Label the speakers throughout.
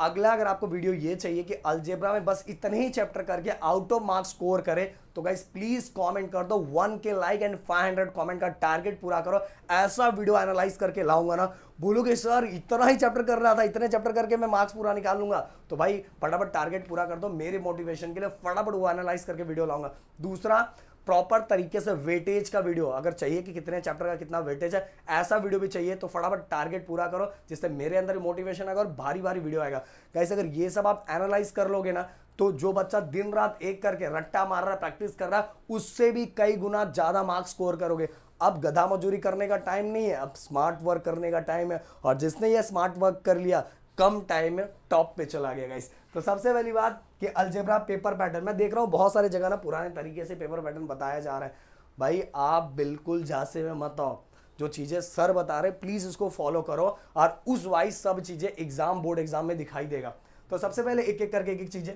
Speaker 1: अगला अगर आपको वीडियो ये चाहिए कि अलजेब्रा में बस इतने ही चैप्टर करके आउट ऑफ मार्क्स स्कोर करे तो गाइज प्लीज कमेंट कर दो one K like and five hundred comment का टारगेट पूरा करो ऐसा वीडियो एनालाइज करके लाऊंगा ना बोलोगे सर इतना ही चैप्टर कर रहा था इतने चैप्टर करके मैं मार्क्स पूरा निकाल लूंगा तो भाई फटाफट टारगेट पूरा कर दो मेरे मोटिवेशन के लिए फटाफट वो एनालाइज करके वीडियो लाऊंगा दूसरा प्रॉपर तरीके से वेटेज का वीडियो अगर चाहिए कि कितने चैप्टर का कितना वेटेज है ऐसा वीडियो भी चाहिए तो फटाफट टारगेट पूरा करो जिससे मेरे अंदर मोटिवेशन आएगा और भारी भारी वीडियो आएगा कैसे अगर ये सब आप एनालाइज कर लोगे ना तो जो बच्चा दिन रात एक करके रट्टा मार रहा है प्रैक्टिस कर रहा है उससे भी कई गुना ज़्यादा मार्क्स स्कोर करोगे अब गधा मजूरी करने का टाइम नहीं है अब स्मार्ट वर्क करने का टाइम है और जिसने ये स्मार्ट वर्क कर लिया कम टाइम में टॉप पे चला गया गाइस तो सबसे पहली बात कि अलजेब्रा पेपर पैटर्न मैं देख रहा हूँ बहुत सारे जगह ना पुराने तरीके से पेपर पैटर्न बताया जा रहा है भाई आप बिल्कुल जासे में मत आओ जो चीज़ें सर बता रहे प्लीज़ उसको फॉलो करो और उस वाइज सब चीज़ें एग्जाम बोर्ड एग्जाम में दिखाई देगा तो सबसे पहले एक एक करके एक एक चीज़ें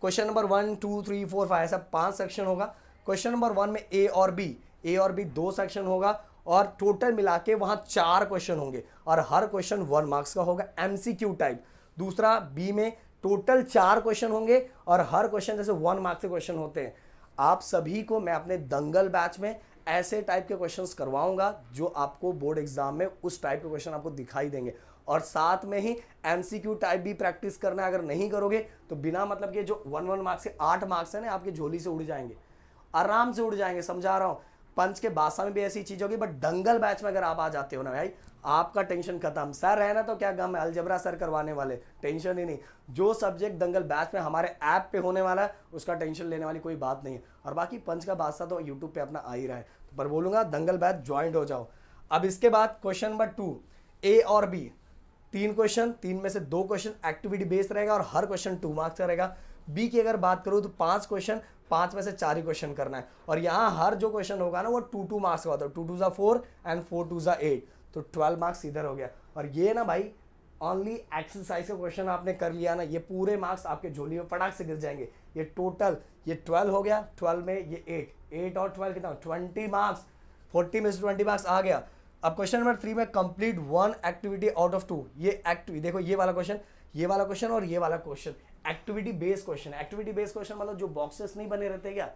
Speaker 1: question number one two three four five ऐसा पांच सेक्शन होगा क्वेश्चन नंबर वन में ए और बी ए और बी दो सेक्शन होगा और टोटल मिला के वहाँ चार क्वेश्चन होंगे और हर क्वेश्चन वन मार्क्स का होगा एमसीक्यू टाइप दूसरा बी में टोटल चार क्वेश्चन होंगे और हर क्वेश्चन जैसे वन मार्क्स के क्वेश्चन होते हैं आप सभी को मैं अपने दंगल बैच में ऐसे टाइप के क्वेश्चंस करवाऊंगा जो आपको बोर्ड एग्जाम में उस टाइप के क्वेश्चन आपको दिखाई देंगे और साथ में ही एमसीक्यू टाइप भी प्रैक्टिस करना अगर नहीं करोगे तो बिना मतलब के जो वन वन मार्क्स के आठ मार्क्स हैं ना आपके झोली से उड़ जाएंगे आराम से उड़ जाएंगे समझा रहा हूँ पंच के बासा में भी ऐसी चीज होगी बट दंगल मैच में अगर आप आ जाते हो ना भाई आपका टेंशन खत्म सर है ना तो क्या गम है अलजबरा सर करवाने वाले टेंशन ही नहीं जो सब्जेक्ट दंगल बैच में हमारे ऐप पे होने वाला है उसका टेंशन लेने वाली कोई बात नहीं है और बाकी पंच का बादशाह तो यूट्यूब पे अपना आ ही रहा है तो पर बोलूंगा दंगल बैच ज्वाइंट हो जाओ अब इसके बाद क्वेश्चन नंबर टू ए और बी तीन क्वेश्चन तीन में से दो क्वेश्चन एक्टिविटी बेस्ड रहेगा और हर क्वेश्चन टू मार्क्स का रहेगा बी की अगर बात करूँ तो पाँच क्वेश्चन पाँच में से चार ही क्वेश्चन करना है और यहाँ हर जो क्वेश्चन होगा ना वो टू टू मार्क्स का होता है टू टू ज़ा फोर एंड फोर टू ज़ा एट तो ट्वेल्व मार्क्स इधर हो गया और ये ना भाई ऑनली एक्सरसाइज का क्वेश्चन आपने कर लिया ना ये पूरे मार्क्स आपके झोली में फटाक से गिर जाएंगे ये टोटल ये ट्वेल्व हो गया ट्वेल्व में ये एट एट और ट्वेल्व कितना ट्वेंटी मार्क्स फोर्टी में से ट्वेंटी मार्क्स आ गया अब क्वेश्चन नंबर थ्री में complete one activity out of two ये एक्टिविटी देखो ये वाला क्वेश्चन ये वाला क्वेश्चन और ये वाला question activity based question activity based question मतलब जो बॉक्सेस नहीं बने रहते क्या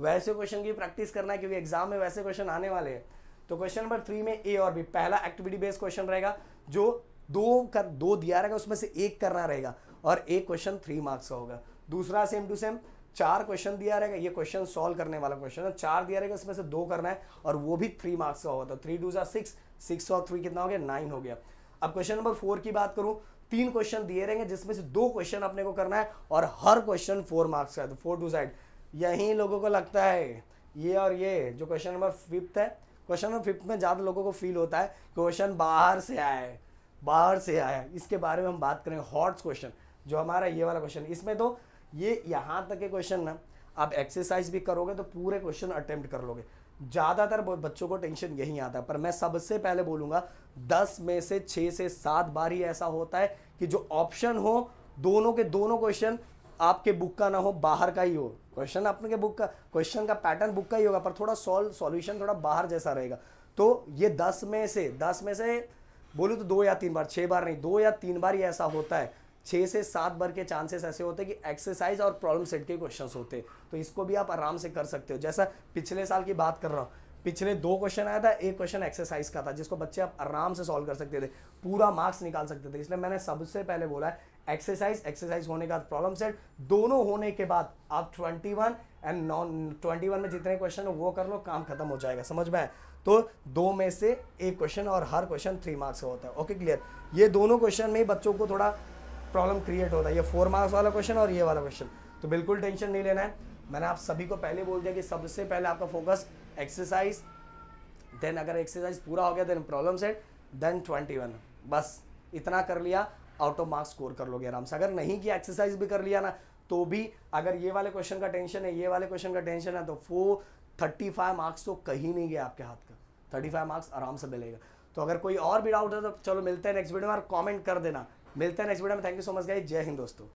Speaker 1: वैसे क्वेश्चन की प्रैक्टिस करना है क्योंकि एग्जाम में वैसे क्वेश्चन आने वाले हैं तो क्वेश्चन नंबर थ्री में ए और बी पहला एक्टिविटी बेस्ड क्वेश्चन रहेगा जो दो कर दो दिया रहेगा उसमें से एक करना रहेगा और एक क्वेश्चन थ्री मार्क्स का होगा दूसरा सेम टू सेम चार क्वेश्चन दिया रहेगा ये क्वेश्चन सॉल्व करने वाला क्वेश्चन है चार दिया रहेगा इसमें से दो करना है और वो भी थ्री मार्क्स का होगा तो थ्री टू सा सिक्स सिक्स और थ्री कितना हो गया नाइन हो गया अब क्वेश्चन नंबर फोर की बात करूं तीन क्वेश्चन दिए रहेंगे जिसमें से दो क्वेश्चन अपने को करना है और हर क्वेश्चन फोर मार्क्स का है तो फोर टू साइड यही लोगों को लगता है ये और ये जो क्वेश्चन नंबर फिफ्थ है क्वेश्चन नंबर फिफ्थ में ज़्यादा लोगों को फील होता है क्वेश्चन बाहर से आया है बाहर से आया इसके बारे में हम बात करें हॉट्स क्वेश्चन जो हमारा ये वाला क्वेश्चन इसमें तो ये यहाँ तक के क्वेश्चन ना आप एक्सरसाइज भी करोगे तो पूरे क्वेश्चन अटेम्प्ट कर लोगे ज़्यादातर बच्चों को टेंशन यही आता है पर मैं सबसे पहले बोलूंगा दस में से छह से सात बार ही ऐसा होता है कि जो ऑप्शन हो दोनों के दोनों क्वेश्चन आपके बुक का ना हो बाहर का ही हो क्वेश्चन आपके बुक का क्वेश्चन का पैटर्न बुक का ही होगा पर थोड़ा सॉल्व सॉल्यूशन थोड़ा बाहर जैसा रहेगा तो ये दस में से दस में से बोलो तो दो या तीन बार छह बार नहीं दो या तीन बार ही ऐसा होता है छः से सात बार के चांसेस ऐसे होते हैं कि एक्सरसाइज और प्रॉब्लम सेट के क्वेश्चन होते हैं तो इसको भी आप आराम से कर सकते हो जैसा पिछले साल की बात कर रहा हूँ पिछले दो क्वेश्चन आया था एक क्वेश्चन एक्सरसाइज का था जिसको बच्चे आप आराम से सॉल्व कर सकते थे पूरा मार्क्स निकाल सकते थे इसलिए मैंने सबसे पहले बोला है एक्सरसाइज एक्सरसाइज होने के बाद प्रॉब्लम सेट दोनों होने के बाद आप ट्वेंटी एंड नॉन ट्वेंटी में जितने क्वेश्चन हो वो कर लो काम खत्म हो जाएगा समझ में आए तो दो में से एक क्वेश्चन और हर क्वेश्चन थ्री मार्क्स होता है ओके क्लियर ये दोनों क्वेश्चन में बच्चों को थोड़ा प्रॉब्लम क्रिएट होता है ये फोर मार्क्स वाला क्वेश्चन और ये वाला क्वेश्चन तो बिल्कुल टेंशन नहीं लेना है मैंने आप सभी को पहले बोल दिया कि सबसे पहले आपका फोकस एक्सरसाइज देन अगर एक्सरसाइज पूरा हो गया then problem set then twenty one बस इतना कर लिया आउट ऑफ मार्क्स स्कोर कर लोगे आराम से अगर नहीं किया एक्सरसाइज भी कर लिया ना तो भी अगर ये वाले क्वेश्चन का टेंशन है ये वाले क्वेश्चन का टेंशन है तो फोर थर्टी फाइव मार्क्स तो कहीं नहीं गया आपके हाथ का थर्टी फाइव मार्क्स आराम से मिलेगा तो अगर कोई और भी डाउट है तो चलो मिलते हैं नेक्स्ट वीडियो में और कॉमेंट कर देना मिलता है नेक्स्ट वीडियो में thank you so much guys जय हिंद दोस्तों